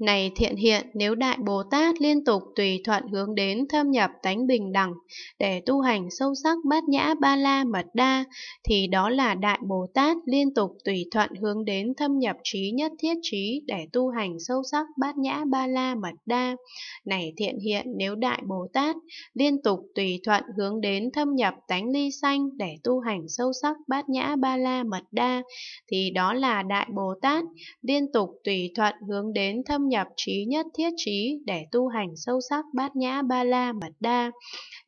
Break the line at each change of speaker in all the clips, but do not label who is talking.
Này thiện hiện, nếu Đại Bồ Tát liên tục tùy thuận hướng đến thâm nhập tánh bình đẳng để tu hành sâu sắc bát nhã ba la mật đa, thì đó là Đại Bồ Tát liên tục tùy thuận hướng đến thâm nhập trí nhất thiết trí để tu hành sâu sắc bát nhã ba la mật đa. Này thiện hiện, nếu Đại Bồ Tát liên tục tùy thuận hướng đến thâm nhập tánh ly xanh để tu hành sâu sắc bát nhã ba la mật đa, thì đó là Đại Bồ Tát liên tục tùy thuận hướng đến thâm thâm nhập trí nhất thiết trí để tu hành sâu sắc bát nhã ba la mật đa.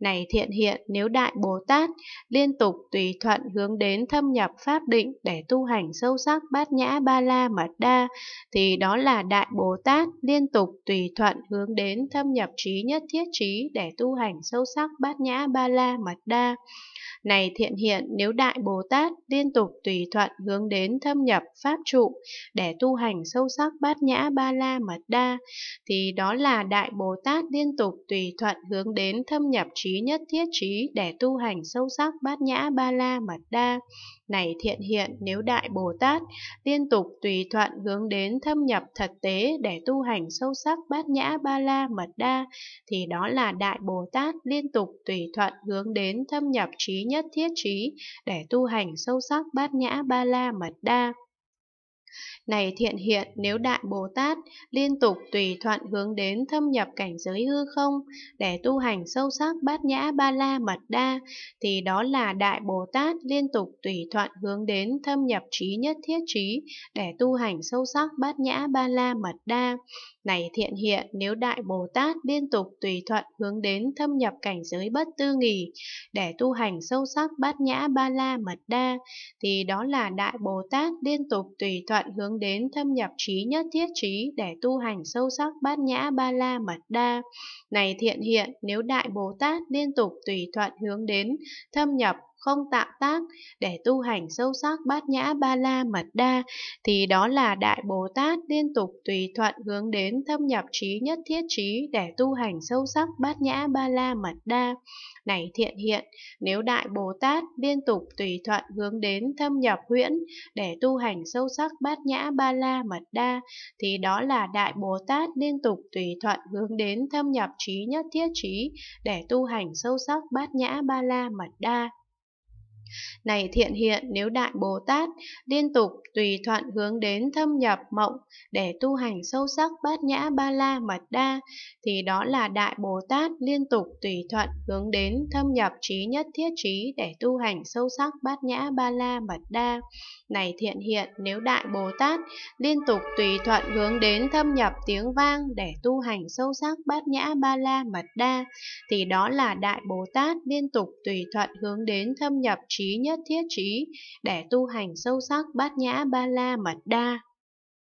Này thiện hiện nếu Đại Bồ Tát liên tục tùy thuận hướng đến thâm nhập pháp định để tu hành sâu sắc bát nhã ba la mật đa thì đó là Đại Bồ Tát liên tục tùy thuận hướng đến thâm nhập trí nhất thiết trí để tu hành sâu sắc bát nhã ba la mật đa. Này thiện hiện nếu Đại Bồ Tát liên tục tùy thuận hướng đến thâm nhập pháp trụ để tu hành sâu sắc bát nhã ba la mật đa thì đó là đại bồ tát liên tục tùy thuận hướng đến thâm nhập trí nhất thiết trí để tu hành sâu sắc bát nhã ba la mật đa này thiện hiện nếu đại bồ tát liên tục tùy thuận hướng đến thâm nhập thật tế để tu hành sâu sắc bát nhã ba la mật đa thì đó là đại bồ tát liên tục tùy thuận hướng đến thâm nhập trí nhất thiết trí để tu hành sâu sắc bát nhã ba la mật đa này thiện hiện, nếu Đại Bồ Tát liên tục tùy thuận hướng đến thâm nhập cảnh giới hư không để tu hành sâu sắc bát nhã ba la mật đa, thì đó là Đại Bồ Tát liên tục tùy thuận hướng đến thâm nhập trí nhất thiết trí để tu hành sâu sắc bát nhã ba la mật đa. Này thiện hiện, nếu Đại Bồ Tát liên tục tùy thuận hướng đến thâm nhập cảnh giới bất tư nghỉ để tu hành sâu sắc bát nhã ba la mật đa, thì đó là Đại Bồ Tát liên tục tùy thuận bạn hướng đến thâm nhập trí nhất thiết trí để tu hành sâu sắc bát nhã ba la mật đa. Này thiện hiện, nếu Đại Bồ Tát liên tục tùy thuận hướng đến thâm nhập không tạo tác để tu hành sâu sắc bát nhã ba la mật đa thì đó là đại bồ tát liên tục tùy thuận hướng đến thâm nhập trí nhất thiết trí để tu hành sâu sắc bát nhã ba la mật đa này thiện hiện nếu đại bồ tát liên tục tùy thuận hướng đến thâm nhập huyễn để tu hành sâu sắc bát nhã ba la mật đa thì đó là đại bồ tát liên tục tùy thuận hướng đến thâm nhập trí nhất thiết trí để tu hành sâu sắc bát nhã ba la mật đa này thiện hiện nếu Đại Bồ Tát liên tục tùy thuận hướng đến thâm nhập mộng để tu hành sâu sắc bát nhã ba la mật đa, thì đó là Đại Bồ Tát liên tục tùy thuận hướng đến thâm nhập trí nhất thiết trí để tu hành sâu sắc bát nhã ba la mật đa. Này thiện hiện nếu Đại Bồ Tát liên tục tùy thuận hướng đến thâm nhập tiếng vang để tu hành sâu sắc bát nhã ba la mật đa, thì đó là Đại Bồ Tát liên tục tùy thuận hướng đến thâm nhập trí trí nhất thiết trí để tu hành sâu sắc bát nhã ba la mật đa.